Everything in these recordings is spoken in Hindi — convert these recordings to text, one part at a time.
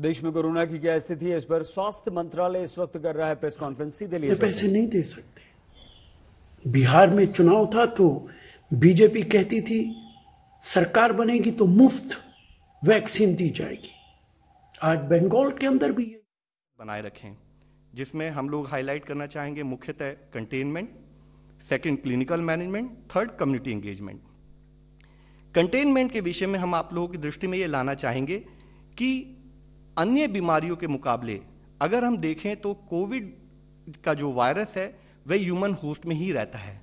देश में कोरोना की क्या स्थिति है इस पर स्वास्थ्य मंत्रालय इस वक्त कर रहा है प्रेस कॉन्फ्रेंस सीधे लिए पैसे नहीं दे सकते बिहार में चुनाव था तो बीजेपी कहती थी सरकार बनेगी तो मुफ्त वैक्सीन दी जाएगी आज बंगाल के अंदर भी बनाए रखें जिसमें हम लोग हाईलाइट करना चाहेंगे मुख्यतः containment second clinical management third community engagement containment के विषय में हम आप लोगों की दृष्टि में ये लाना चाहेंगे कि अन्य बीमारियों के मुकाबले अगर हम देखें तो कोविड का जो वायरस है वह ह्यूमन होस्ट में ही रहता है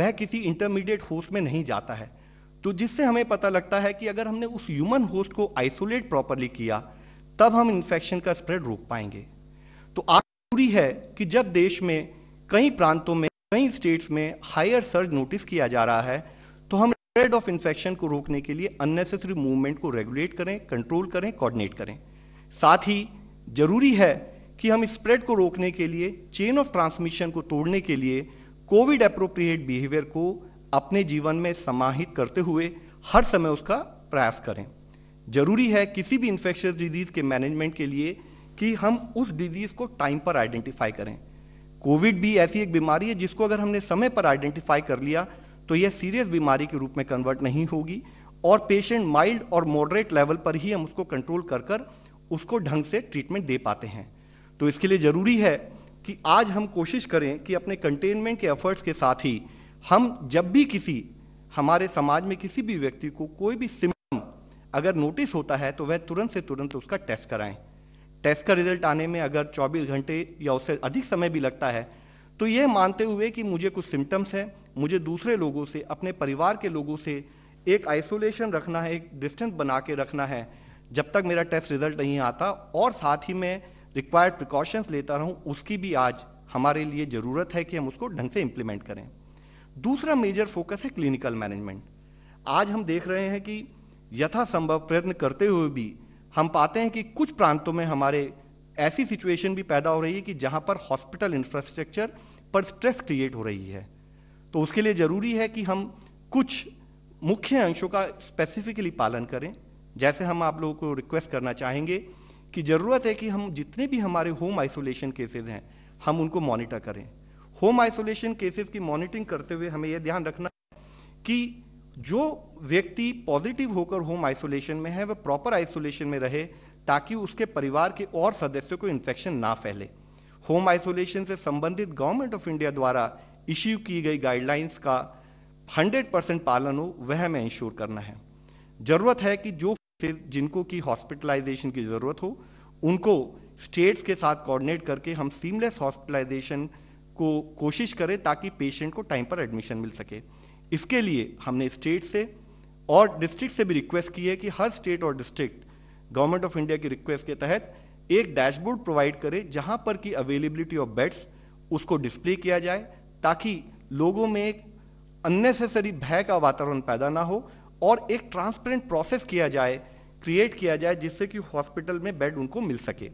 वह किसी इंटरमीडिएट होस्ट में नहीं जाता है तो जिससे हमें पता लगता है कि अगर हमने उस ह्यूमन होस्ट को आइसोलेट प्रॉपरली किया तब हम इन्फेक्शन का स्प्रेड रोक पाएंगे तो आज जरूरी है कि जब देश में कई प्रांतों में कई स्टेट्स में हायर सर्ज नोटिस किया जा रहा है तो हम स्प्रेड ऑफ इन्फेक्शन को रोकने के लिए अननेसेसरी मूवमेंट को रेगुलेट करें कंट्रोल करें कोऑर्डिनेट करें साथ ही जरूरी है कि हम स्प्रेड को रोकने के लिए चेन ऑफ ट्रांसमिशन को तोड़ने के लिए कोविड अप्रोप्रिएट बिहेवियर को अपने जीवन में समाहित करते हुए हर समय उसका प्रयास करें जरूरी है किसी भी इंफेक्शियस डिजीज के मैनेजमेंट के लिए कि हम उस डिजीज को टाइम पर आइडेंटिफाई करें कोविड भी ऐसी एक बीमारी है जिसको अगर हमने समय पर आइडेंटिफाई कर लिया तो यह सीरियस बीमारी के रूप में कन्वर्ट नहीं होगी और पेशेंट माइल्ड और मॉडरेट लेवल पर ही हम उसको कंट्रोल कर कर उसको ढंग से ट्रीटमेंट दे पाते हैं तो इसके लिए ज़रूरी है कि आज हम कोशिश करें कि अपने कंटेनमेंट के एफर्ट्स के साथ ही हम जब भी किसी हमारे समाज में किसी भी व्यक्ति को कोई भी सिम्टम अगर नोटिस होता है तो वह तुरंत से तुरंत उसका टेस्ट कराएं टेस्ट का रिजल्ट आने में अगर 24 घंटे या उससे अधिक समय भी लगता है तो यह मानते हुए कि मुझे कुछ सिम्टम्स हैं मुझे दूसरे लोगों से अपने परिवार के लोगों से एक आइसोलेशन रखना है एक डिस्टेंस बना के रखना है जब तक मेरा टेस्ट रिजल्ट नहीं आता और साथ ही मैं रिक्वायर्ड प्रिकॉशंस लेता रहूं उसकी भी आज हमारे लिए ज़रूरत है कि हम उसको ढंग से इम्प्लीमेंट करें दूसरा मेजर फोकस है क्लिनिकल मैनेजमेंट आज हम देख रहे हैं कि यथासंभव प्रयत्न करते हुए भी हम पाते हैं कि कुछ प्रांतों में हमारे ऐसी सिचुएशन भी पैदा हो रही है कि जहां पर हॉस्पिटल इंफ्रास्ट्रक्चर पर स्ट्रेस क्रिएट हो रही है तो उसके लिए ज़रूरी है कि हम कुछ मुख्य अंशों का स्पेसिफिकली पालन करें जैसे हम आप लोगों को रिक्वेस्ट करना चाहेंगे कि ज़रूरत है कि हम जितने भी हमारे होम आइसोलेशन केसेज हैं हम उनको मॉनिटर करें होम आइसोलेशन केसेस की मॉनिटरिंग करते हुए हमें यह ध्यान रखना है कि जो व्यक्ति पॉजिटिव होकर होम आइसोलेशन में है वह प्रॉपर आइसोलेशन में रहे ताकि उसके परिवार के और सदस्यों को इन्फेक्शन ना फैले होम आइसोलेशन से संबंधित गवर्नमेंट ऑफ इंडिया द्वारा इश्यू की गई गाइडलाइंस का 100 परसेंट पालन हो वह हमें इंश्योर करना है जरूरत है कि जो फिर जिनको की हॉस्पिटलाइजेशन की ज़रूरत हो उनको स्टेट्स के साथ कोऑर्डिनेट करके हम सीमलेस हॉस्पिटलाइजेशन को कोशिश करें ताकि पेशेंट को टाइम पर एडमिशन मिल सके इसके लिए हमने स्टेट से और डिस्ट्रिक्ट से भी रिक्वेस्ट की है कि हर स्टेट और डिस्ट्रिक्ट गवर्नमेंट ऑफ इंडिया की रिक्वेस्ट के तहत एक डैशबोर्ड प्रोवाइड करे जहां पर की अवेलेबिलिटी ऑफ बेड्स उसको डिस्प्ले किया जाए ताकि लोगों में एक अननेसेसरी भय का वातावरण पैदा ना हो और एक ट्रांसपेरेंट प्रोसेस किया जाए क्रिएट किया जाए जिससे कि हॉस्पिटल में बेड उनको मिल सके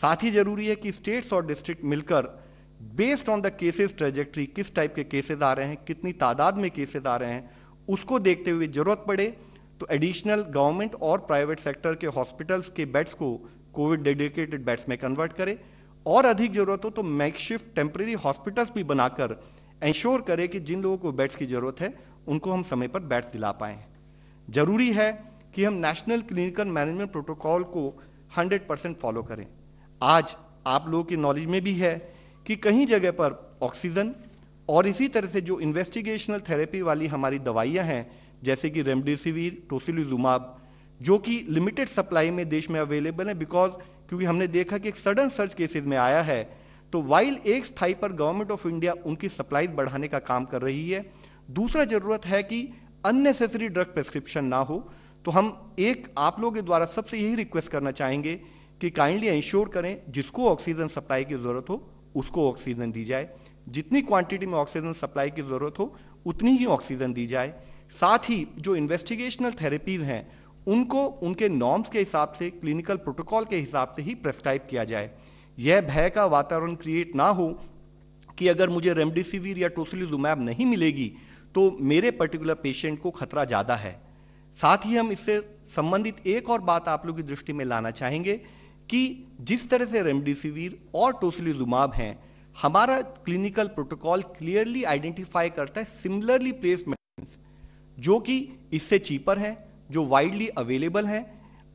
साथ ही जरूरी है कि स्टेट्स और डिस्ट्रिक्ट मिलकर based on the cases trajectory किस टाइप के केसेस आ रहे हैं कितनी तादाद में केसेस आ रहे हैं उसको देखते हुए जरूरत पड़े तो एडिशनल गवर्नमेंट और प्राइवेट सेक्टर के हॉस्पिटल्स के बेड्स को कोविड डेडिकेटेड बेड्स में कन्वर्ट करें और अधिक जरूरत हो तो मैकशिफ्ट टेम्परेरी हॉस्पिटल्स भी बनाकर इंश्योर करें कि जिन लोगों को बेड्स की जरूरत है उनको हम समय पर बेड्स दिला पाएं जरूरी है कि हम नेशनल क्लिनिकल मैनेजमेंट प्रोटोकॉल को 100 परसेंट फॉलो करें आज आप लोगों की नॉलेज में भी है कि कहीं जगह पर ऑक्सीजन और इसी तरह से जो इन्वेस्टिगेशनल थेरेपी वाली हमारी दवाइयां हैं जैसे कि रेमडेसिविर टोसिलुजुमाब जो कि लिमिटेड सप्लाई में देश में अवेलेबल है बिकॉज क्योंकि हमने देखा कि एक सडन सर्च केसेज में आया है तो वाइल एक स्थाई पर गवर्नमेंट ऑफ इंडिया उनकी सप्लाई बढ़ाने का काम कर रही है दूसरा जरूरत है कि अननेसेसरी ड्रग प्रेस्क्रिप्शन ना हो तो हम एक आप लोगों के द्वारा सबसे यही रिक्वेस्ट करना चाहेंगे कि काइंडली इंश्योर करें जिसको ऑक्सीजन सप्लाई की जरूरत हो उसको ऑक्सीजन दी जाए जितनी क्वांटिटी में ऑक्सीजन सप्लाई की जरूरत हो उतनी ही ऑक्सीजन दी जाए साथ ही जो इन्वेस्टिगेशनल थेरेपीज हैं उनको उनके नॉर्म्स के हिसाब से क्लिनिकल प्रोटोकॉल के हिसाब से ही प्रेस्क्राइब किया जाए यह भय का वातावरण क्रिएट ना हो कि अगर मुझे रेमडेसिविर या टोसिलिजुमैब नहीं मिलेगी तो मेरे पर्टिकुलर पेशेंट को खतरा ज़्यादा है साथ ही हम इससे संबंधित एक और बात आप लोग की दृष्टि में लाना चाहेंगे कि जिस तरह से रेमडेसिविर और जुमाब हैं हमारा क्लिनिकल प्रोटोकॉल क्लियरली आइडेंटिफाई करता है सिमिलरली प्लेस मेडिसिन जो कि इससे चीपर हैं जो वाइडली अवेलेबल है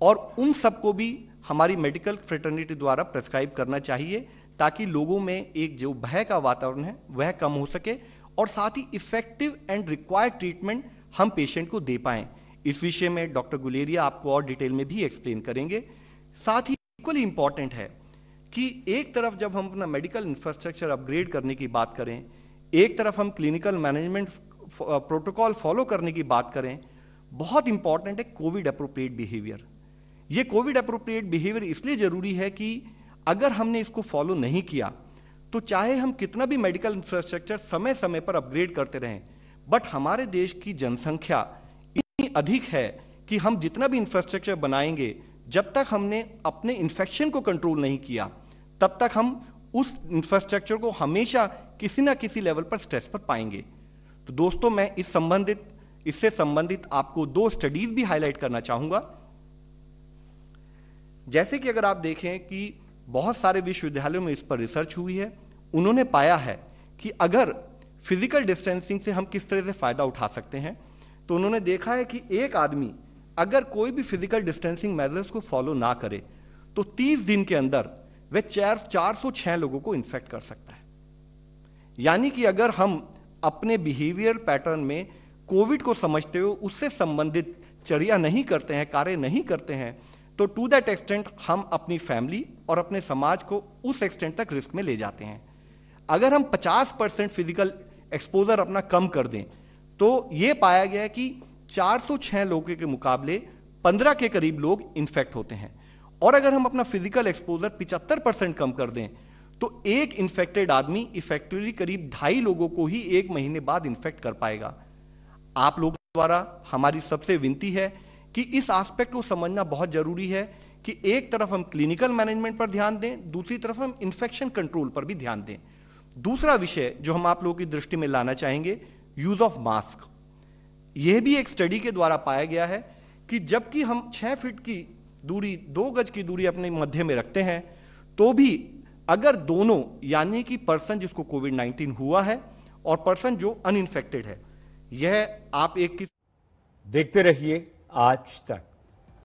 और उन सबको भी हमारी मेडिकल फ्रेटर्निटी द्वारा प्रेस्क्राइब करना चाहिए ताकि लोगों में एक जो भय का वातावरण है वह कम हो सके और साथ ही इफेक्टिव एंड रिक्वायर्ड ट्रीटमेंट हम पेशेंट को दे पाएं इस विषय में डॉक्टर गुलेरिया आपको और डिटेल में भी एक्सप्लेन करेंगे साथ ही इक्वली इंपॉर्टेंट है कि एक तरफ जब हम अपना मेडिकल इंफ्रास्ट्रक्चर अपग्रेड करने की बात करें एक तरफ हम क्लिनिकल मैनेजमेंट प्रोटोकॉल फॉलो करने की बात करें बहुत इंपॉर्टेंट है कोविड अप्रोप्रिएट बिहेवियर ये कोविड अप्रोप्रिएट बिहेवियर इसलिए जरूरी है कि अगर हमने इसको फॉलो नहीं किया तो चाहे हम कितना भी मेडिकल इंफ्रास्ट्रक्चर समय समय पर अपग्रेड करते रहें बट हमारे देश की जनसंख्या इतनी अधिक है कि हम जितना भी इंफ्रास्ट्रक्चर बनाएंगे जब तक हमने अपने इंफेक्शन को कंट्रोल नहीं किया तब तक हम उस इंफ्रास्ट्रक्चर को हमेशा किसी ना किसी लेवल पर स्ट्रेस पर पाएंगे तो दोस्तों मैं इस संबंधित इससे संबंधित आपको दो स्टडीज भी हाईलाइट करना चाहूंगा जैसे कि अगर आप देखें कि बहुत सारे विश्वविद्यालयों में इस पर रिसर्च हुई है उन्होंने पाया है कि अगर फिजिकल डिस्टेंसिंग से हम किस तरह से फायदा उठा सकते हैं तो उन्होंने देखा है कि एक आदमी अगर कोई भी फिजिकल डिस्टेंसिंग मेजर्स को फॉलो ना करे तो 30 दिन के अंदर वह चार चार लोगों को इन्फेक्ट कर सकता है यानी कि अगर हम अपने बिहेवियर पैटर्न में कोविड को समझते हुए उससे संबंधित चर्या नहीं करते हैं कार्य नहीं करते हैं तो टू दैट एक्सटेंट हम अपनी फैमिली और अपने समाज को उस एक्सटेंट तक रिस्क में ले जाते हैं अगर हम 50 परसेंट फिजिकल एक्सपोजर अपना कम कर दें तो यह पाया गया कि 406 लोगों के मुकाबले 15 के करीब लोग इन्फेक्ट होते हैं और अगर हम अपना फिजिकल एक्सपोजर 75 परसेंट कम कर दें तो एक इन्फेक्टेड आदमी इफेक्टिवली करीब ढाई लोगों को ही एक महीने बाद इन्फेक्ट कर पाएगा आप लोगों द्वारा हमारी सबसे विनती है कि इस आस्पेक्ट को समझना बहुत जरूरी है कि एक तरफ हम क्लिनिकल मैनेजमेंट पर ध्यान दें दूसरी तरफ हम इंफेक्शन कंट्रोल पर भी ध्यान दें दूसरा विषय जो हम आप लोगों की दृष्टि में लाना चाहेंगे यूज ऑफ मास्क यह भी एक स्टडी के द्वारा पाया गया है कि जबकि हम छह फीट की दूरी दो गज की दूरी अपने मध्य में रखते हैं तो भी अगर दोनों यानी कि पर्सन जिसको कोविड 19 हुआ है और पर्सन जो अनइंफेक्टेड है यह आप एक किस देखते रहिए ağaçta.